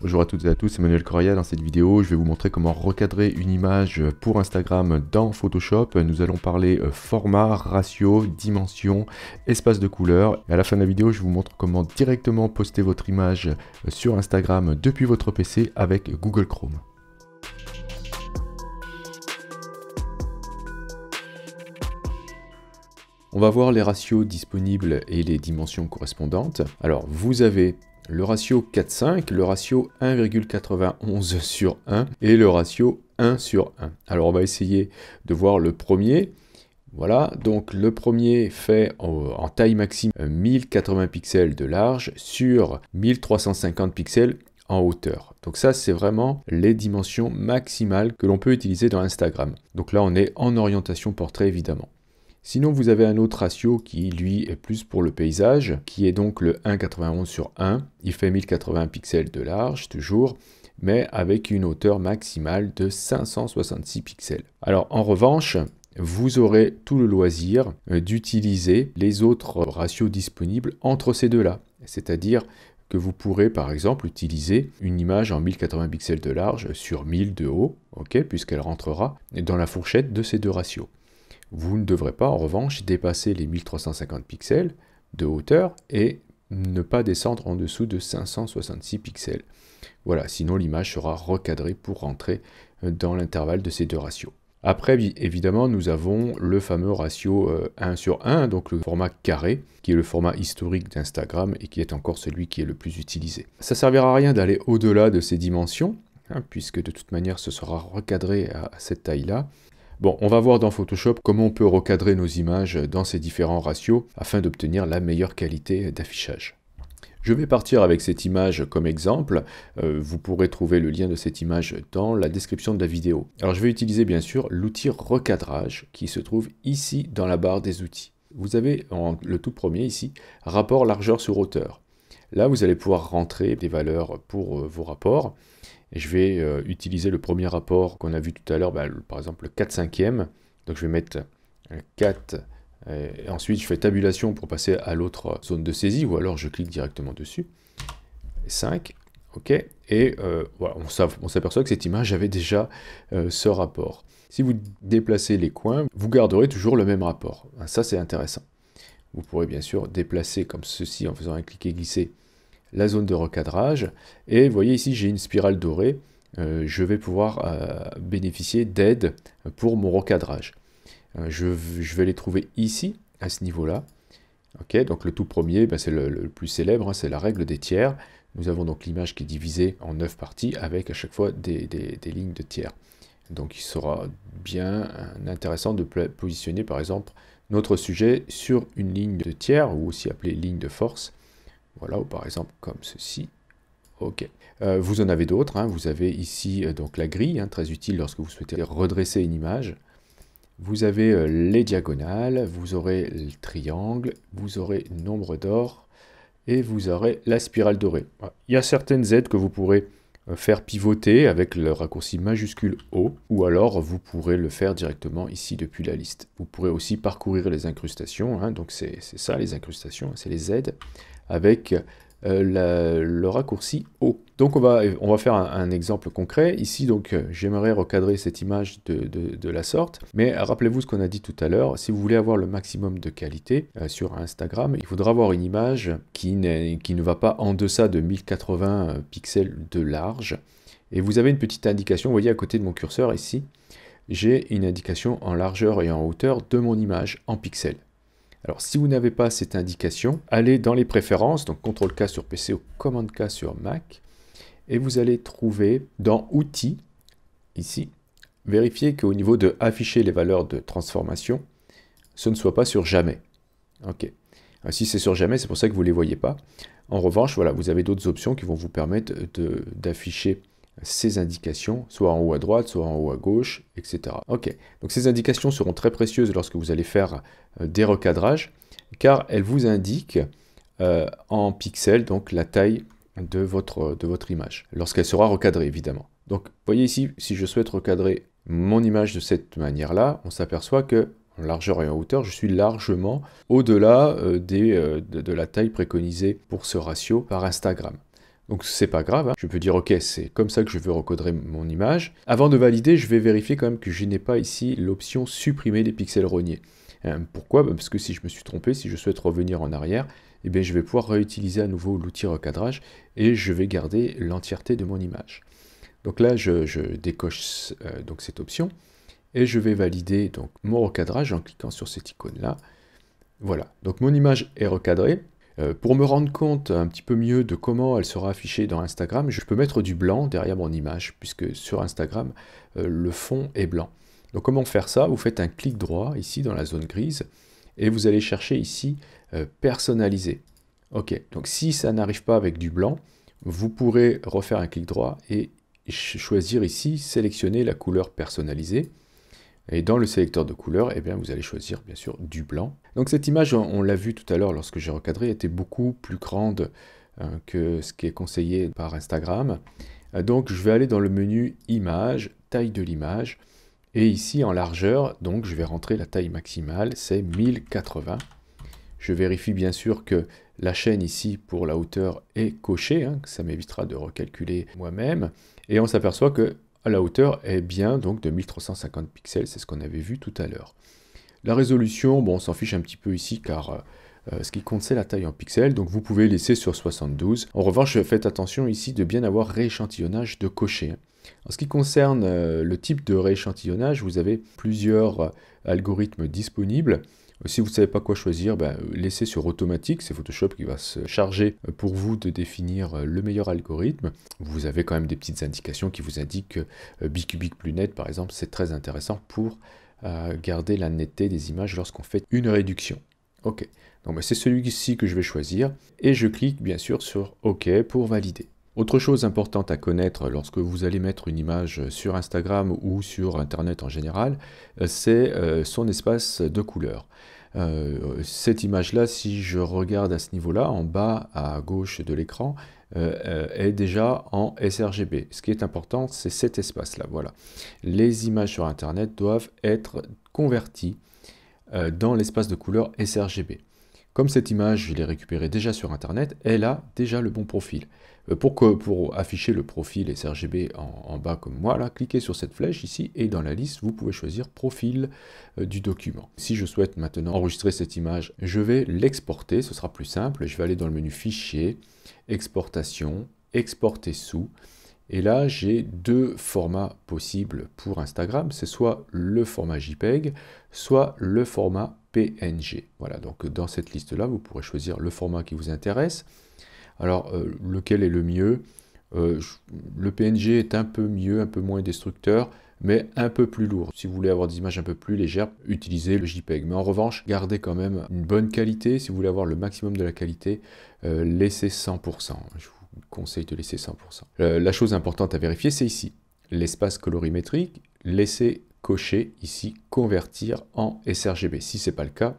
Bonjour à toutes et à tous, emmanuel Manuel Dans hein, cette vidéo, je vais vous montrer comment recadrer une image pour Instagram dans Photoshop. Nous allons parler euh, format, ratio, dimension, espace de couleur. Et à la fin de la vidéo, je vous montre comment directement poster votre image euh, sur Instagram depuis votre PC avec Google Chrome. On va voir les ratios disponibles et les dimensions correspondantes. Alors, vous avez le ratio 4,5, le ratio 1,91 sur 1 et le ratio 1 sur 1. Alors on va essayer de voir le premier. Voilà, donc le premier fait en, taille maxime 1080 euh, pixels de large sur 1350 pixels en hauteur. Donc ça, c'est vraiment les dimensions maximales que l'on peut utiliser dans Instagram. Donc là, on est en orientation portrait, évidemment. Sinon, vous avez un autre ratio qui, lui, est plus pour le paysage, qui est donc le 1,91 sur 1. Il fait 1080 pixels de large, toujours, mais avec une hauteur maximale de 566 pixels. Alors, en revanche, vous aurez tout le loisir euh, d'utiliser les autres ratios disponibles entre ces deux-là. C'est-à-dire que vous pourrez par exemple utiliser une image en 1080 pixels de large sur 1000 de haut, ok, puisqu'elle rentrera dans la fourchette de ces deux ratios. Vous ne devrez pas en revanche dépasser les 1350 pixels de hauteur et ne pas descendre en dessous de 566 pixels. Voilà, sinon l'image sera recadrée pour rentrer dans l'intervalle de ces deux ratios. Après, évidemment, nous avons le fameux ratio 1 euh, sur 1, donc le format carré, qui est le format historique d'Instagram et qui est encore celui qui est le plus utilisé. Ça servira à rien d'aller au-delà de ces dimensions, hein, puisque de toute manière, ce sera recadré à cette taille-là. Bon, on va voir dans Photoshop comment on peut recadrer nos images dans ces différents ratios afin d'obtenir la meilleure qualité d'affichage. Je vais partir avec cette image comme exemple. Euh, vous pourrez trouver le lien de cette image dans la description de la vidéo. Alors je vais utiliser bien sûr l'outil recadrage qui se trouve ici dans la barre des outils. Vous avez le tout premier ici, rapport largeur sur hauteur. Là, vous allez pouvoir rentrer des valeurs pour euh, vos rapports. je vais euh, utiliser le premier rapport qu'on a vu tout à l'heure, bah, par exemple le 4 5e. Donc je vais mettre 4 et ensuite, je fais tabulation pour passer à l'autre zone de saisie, ou alors je clique directement dessus. 5, OK. Et euh, voilà, on s'aperçoit que cette image avait déjà ce rapport. Si vous déplacez les coins, vous garderez toujours le même rapport. Hein, ça, c'est intéressant. Vous pourrez bien sûr déplacer comme ceci en faisant un clic et glisser la zone de recadrage. Et vous voyez ici, j'ai une spirale dorée. Euh, je vais pouvoir euh, bénéficier d'aide pour mon recadrage. Euh, je, vais les trouver ici, à ce niveau-là. Ok, donc le tout premier, ben, c'est le, plus célèbre, hein, c'est la règle des tiers. Nous avons donc l'image qui est divisée en neuf parties avec à chaque fois des lignes de tiers. Donc il sera bien intéressant de positionner par exemple notre sujet sur une ligne de tiers, ou aussi appelée ligne de force. Voilà, ou par exemple comme ceci. OK. Euh, vous en avez d'autres. Hein. Vous avez ici euh, donc la grille, hein, très utile lorsque vous souhaitez redresser une image. Vous avez euh, les diagonales, vous aurez le triangle, vous aurez nombre d'or et vous aurez la spirale dorée. Il y a certaines aides que vous pourrez euh, faire pivoter avec le raccourci majuscule O, ou alors vous pourrez le faire directement ici depuis la liste. Vous pourrez aussi parcourir les incrustations, hein, donc c'est ça les incrustations, c'est les Z, avec euh, le raccourci haut Donc on va, on va faire un, exemple concret. Ici, donc euh, j'aimerais recadrer cette image de, la sorte. Mais rappelez-vous ce qu'on a dit tout à l'heure. Si vous voulez avoir le maximum de qualité euh, sur Instagram, il faudra avoir une image qui, qui ne va pas en deçà de 1080 pixels de large. Et vous avez une petite indication, vous voyez à côté de mon curseur ici, j'ai une indication en largeur et en hauteur de mon image en pixels. Alors si vous n'avez pas cette indication, allez dans les préférences, donc CTRL K sur PC ou cmd K sur Mac, et vous allez trouver dans Outils, ici, vérifiez qu'au niveau de Afficher les valeurs de transformation, ce ne soit pas sur Jamais. Ok. si c'est sur Jamais, c'est pour ça que vous ne les voyez pas. En revanche, voilà, vous avez d'autres options qui vont vous permettre d'afficher ces indications, soit en haut à droite, soit en haut à gauche, etc. Ok, donc ces indications seront très précieuses lorsque vous allez faire euh, des recadrages, car elles vous indiquent euh, en pixels donc la taille de votre, image, lorsqu'elle sera recadrée évidemment. Donc vous voyez ici, si je souhaite recadrer mon image de cette manière-là, on s'aperçoit que en largeur et en hauteur, je suis largement au-delà euh, de la taille préconisée pour ce ratio par Instagram. Donc c'est pas grave, hein. je peux dire ok c'est comme ça que je veux recadrer mon image. Avant de valider, je vais vérifier quand même que je n'ai pas ici l'option supprimer les pixels rognés. Euh, pourquoi bah, Parce que si je me suis trompé, si je souhaite revenir en arrière, eh bien, je vais pouvoir réutiliser à nouveau l'outil recadrage et je vais garder l'entièreté de mon image. Donc là je, décoche euh, donc cette option et je vais valider donc mon recadrage en cliquant sur cette icône là. Voilà, donc mon image est recadrée, euh, pour me rendre compte un petit peu mieux de comment elle sera affichée dans Instagram, je peux mettre du blanc derrière mon image, puisque sur Instagram, euh, le fond est blanc. Donc comment faire ça Vous faites un clic droit ici dans la zone grise, et vous allez chercher ici euh, personnaliser. Ok, donc si ça n'arrive pas avec du blanc, vous pourrez refaire un clic droit et choisir ici sélectionner la couleur personnalisée. Et dans le sélecteur de couleurs, eh bien, vous allez choisir bien sûr du blanc. Donc cette image, on, l'a vu tout à l'heure lorsque j'ai recadré, était beaucoup plus grande hein, que ce qui est conseillé par Instagram. Euh, donc je vais aller dans le menu Image, taille de l'image. Et ici en largeur, donc je vais rentrer la taille maximale, c'est 1080. Je vérifie bien sûr que la chaîne ici pour la hauteur est cochée, hein, ça m'évitera de recalculer moi-même. Et on s'aperçoit que la hauteur est bien donc de 1350 pixels, c'est ce qu'on avait vu tout à l'heure. La résolution, on s'en fiche un petit peu ici car euh, euh, ce qui compte c'est la taille en pixels, donc vous pouvez laisser sur 72. En revanche, faites attention ici de bien avoir rééchantillonnage de cocher. Hein. En ce qui concerne euh, le type de rééchantillonnage, vous avez plusieurs algorithmes disponibles. Si vous ne savez pas quoi choisir, ben, laissez sur automatique, c'est Photoshop qui va se charger pour vous de définir euh, le meilleur algorithme. Vous avez quand même des petites indications qui vous indiquent euh, bicubic plus net par exemple, c'est très intéressant pour euh, garder la netteté des images lorsqu'on fait une réduction. Ok, donc ben, c'est celui-ci que je vais choisir et je clique bien sûr sur OK pour valider. Autre chose importante à connaître lorsque vous allez mettre une image sur Instagram ou sur Internet en général, euh, c'est euh, son espace de couleur. Euh, cette image-là, si je regarde à ce niveau-là, en bas à gauche de l'écran, est déjà en sRGB. Ce qui est important, c'est cet espace-là. Voilà. Les images sur Internet doivent être converties dans l'espace de couleur sRGB. Comme cette image, je l'ai récupérée déjà sur Internet, elle a déjà le bon profil. Euh, pour, que, pour afficher le profil sRGB en, en, bas comme moi, là, cliquez sur cette flèche ici et dans la liste, vous pouvez choisir profil euh, du document. Si je souhaite maintenant enregistrer cette image, je vais l'exporter, ce sera plus simple. Je vais aller dans le menu Fichier, Exportation, Exporter sous. Et là, j'ai deux formats possibles pour Instagram. C'est soit le format JPEG, soit le format PNG. Voilà, donc euh, dans cette liste-là, vous pourrez choisir le format qui vous intéresse. Alors, euh, lequel est le mieux euh, Le PNG est un peu mieux, un peu moins destructeur, mais un peu plus lourd. Si vous voulez avoir des images un peu plus légères, utilisez le JPEG. Mais en revanche, gardez quand même une bonne qualité. Si vous voulez avoir le maximum de la qualité, laissez 100%. Je vous conseille de laisser 100%. la chose importante à vérifier, c'est ici. L'espace colorimétrique, laissez cocher ici convertir en sRGB. Si ce n'est pas le cas,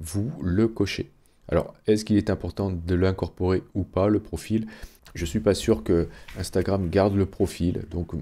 vous le cochez. Alors, est-ce qu'il est important de l'incorporer ou pas, le profil Je ne suis pas sûr que Instagram garde le profil. Donc,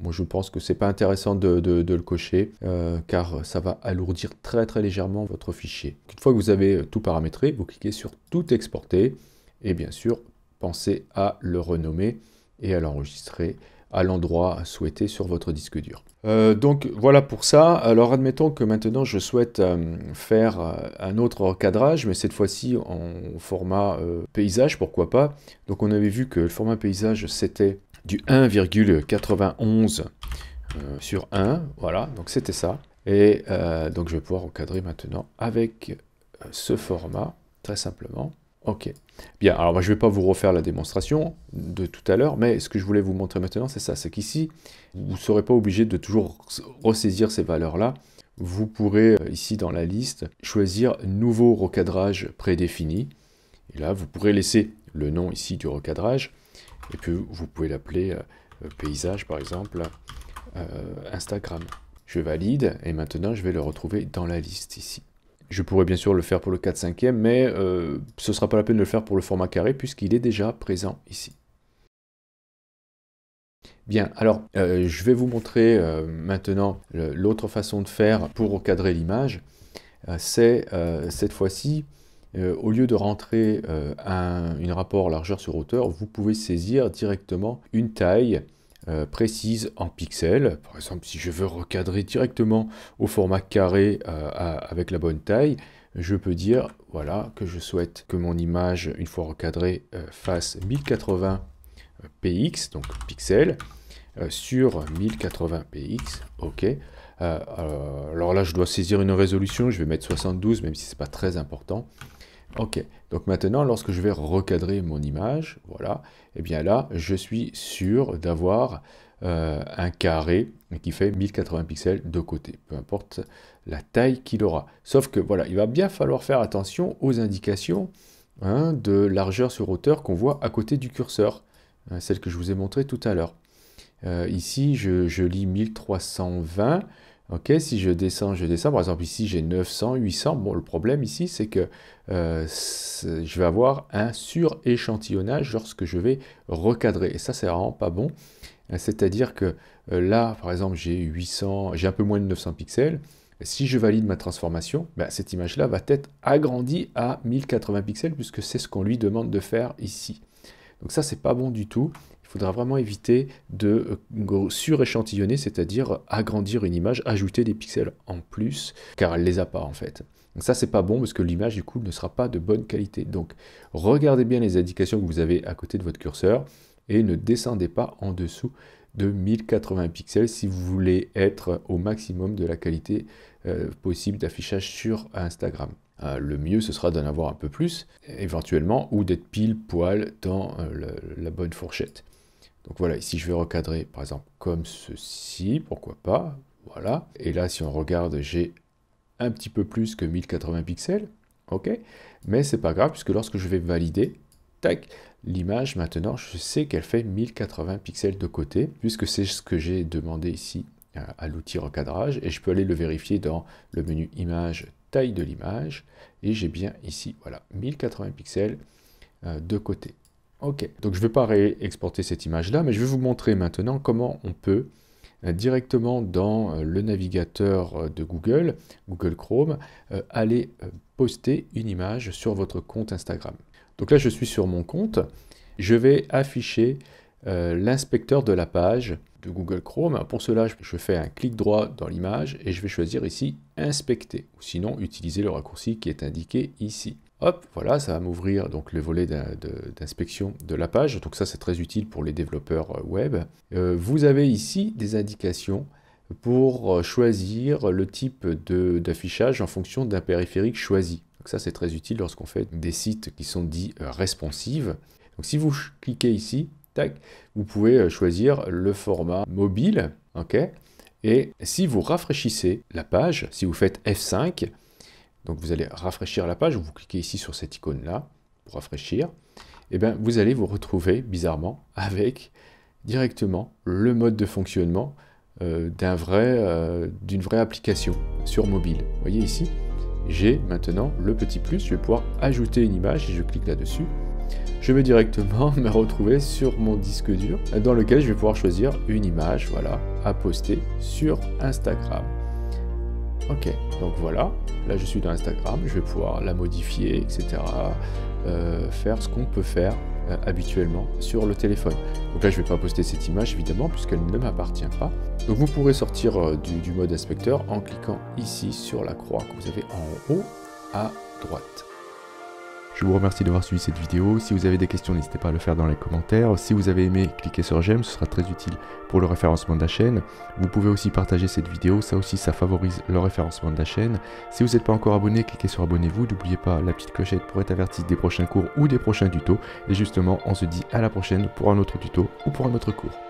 moi, je pense que ce n'est pas intéressant de, le cocher, euh, car ça va alourdir très très légèrement votre fichier. Une fois que vous avez euh, tout paramétré, vous cliquez sur Tout exporter, et bien sûr, pensez à le renommer et à l'enregistrer l'endroit souhaité sur votre disque dur. Euh, donc voilà pour ça. Alors admettons que maintenant je souhaite euh, faire euh, un autre cadrage mais cette fois-ci en format paysage, pourquoi pas. Donc on avait vu que le format paysage c'était du 1,91 sur 1, voilà, donc c'était ça. Et donc je vais pouvoir encadrer maintenant avec ce format, très simplement. Ok. Bien, alors moi je ne vais pas vous refaire la démonstration de tout à l'heure, mais ce que je voulais vous montrer maintenant, c'est ça, c'est qu'ici, vous ne serez pas obligé de toujours ressaisir ces valeurs-là. Vous pourrez, euh, ici dans la liste, choisir Nouveau recadrage prédéfini. Et là, vous pourrez laisser le nom ici du recadrage, et puis vous pouvez l'appeler euh, euh, Paysage, par exemple, Instagram. Je valide, et maintenant je vais le retrouver dans la liste ici. Je pourrais bien sûr le faire pour le 4 5 e mais euh, ce ne sera pas la peine de le faire pour le format carré puisqu'il est déjà présent ici. Bien, alors euh, je vais vous montrer euh, maintenant l'autre façon de faire pour recadrer l'image. C'est cette fois-ci, au lieu de rentrer un rapport largeur sur hauteur, vous pouvez saisir directement une taille euh, précise en pixels. Par exemple, si je veux recadrer directement au format carré euh, avec la bonne taille, je peux dire voilà que je souhaite que mon image, une fois recadrée, euh, fasse 1080 px, donc pixels, sur 1080 px. OK. alors là, je dois saisir une résolution. Je vais mettre 72, même si c'est pas très important. Ok, donc maintenant, lorsque je vais recadrer mon image, voilà, et eh bien là, je suis sûr d'avoir euh, un carré qui fait 1080 pixels de côté, peu importe la taille qu'il aura. Sauf que, voilà, il va bien falloir faire attention aux indications hein, de largeur sur hauteur qu'on voit à côté du curseur, hein, celle que je vous ai montrée tout à l'heure. Euh, ici, je, je lis 1320, Ok, si je descends, je descends. Par exemple, ici, j'ai 900, 800. Bon, le problème ici, c'est que euh, je vais avoir un suréchantillonnage lorsque je vais recadrer. Et ça, c'est vraiment pas bon. Euh, c'est-à-dire que euh, là, par exemple, j'ai 800, j'ai un peu moins de 900 pixels. Si je valide ma transformation, ben, cette image-là va être agrandie à 1080 pixels puisque c'est ce qu'on lui demande de faire ici. Donc ça, c'est pas bon du tout. Il faudra vraiment éviter de euh, suréchantillonner, c'est-à-dire agrandir une image, ajouter des pixels en plus, car elle ne les a pas en fait. Donc ça, c'est pas bon parce que l'image, du coup, ne sera pas de bonne qualité. Donc, regardez bien les indications que vous avez à côté de votre curseur et ne descendez pas en dessous de 1080 pixels si vous voulez être au maximum de la qualité euh, possible d'affichage sur Instagram. Euh, le mieux, ce sera d'en avoir un peu plus, éventuellement, ou d'être pile poil dans la bonne fourchette. Donc voilà, ici je vais recadrer par exemple comme ceci, pourquoi pas, voilà. Et là si on regarde, j'ai un petit peu plus que 1080 pixels, ok Mais c'est pas grave puisque lorsque je vais valider, tac, l'image maintenant je sais qu'elle fait 1080 pixels de côté puisque c'est ce que j'ai demandé ici euh, à l'outil recadrage et je peux aller le vérifier dans le menu image taille de l'image et j'ai bien ici voilà 1080 pixels euh, de côté donc je ne vais pas réexporter cette image-là, mais je vais vous montrer maintenant comment on peut euh, directement dans euh, le navigateur euh, de Google, Google Chrome, aller poster une image sur votre compte Instagram. Donc là, je suis sur mon compte. Je vais afficher l'inspecteur de la page de Google Chrome. Pour cela, je fais un clic droit dans l'image et je vais choisir ici Inspecter, ou sinon utiliser le raccourci qui est indiqué ici. Hop, voilà, ça va m'ouvrir donc le volet d'inspection de, la page. Donc ça, c'est très utile pour les développeurs euh, web. Euh, vous avez ici des indications pour euh, choisir le type d'affichage en fonction d'un périphérique choisi. Donc ça, c'est très utile lorsqu'on fait des sites qui sont dits responsives. Donc si vous cliquez ici, tac, vous pouvez choisir le format mobile, Et si vous rafraîchissez la page, si vous faites F5, donc vous allez rafraîchir la page, vous cliquez ici sur cette icône-là pour rafraîchir, et eh bien vous allez vous retrouver bizarrement avec directement le mode de fonctionnement euh, vrai, euh, d'une vraie application sur mobile. Vous voyez ici, j'ai maintenant le petit plus, je vais pouvoir ajouter une image et je clique là-dessus. Je vais directement me retrouver sur mon disque dur dans lequel je vais pouvoir choisir une image voilà, à poster sur Instagram. Ok, donc voilà, là je suis dans Instagram, je vais pouvoir la modifier, etc. Euh, faire ce qu'on peut faire euh, habituellement sur le téléphone. Donc là je ne vais pas poster cette image évidemment puisqu'elle ne m'appartient pas. Donc vous pourrez sortir euh, du mode inspecteur en cliquant ici sur la croix que vous avez en haut à droite. Je vous remercie d'avoir suivi cette vidéo. Si vous avez des questions, n'hésitez pas à le faire dans les commentaires. Si vous avez aimé, cliquez sur j'aime, ce sera très utile pour le référencement de la chaîne. Vous pouvez aussi partager cette vidéo, ça aussi ça favorise le référencement de la chaîne. Si vous n'êtes pas encore abonné, cliquez sur abonnez-vous. N'oubliez pas la petite clochette pour être averti des prochains cours ou des prochains tutos. Et justement, on se dit à la prochaine pour un autre tuto ou pour un autre cours.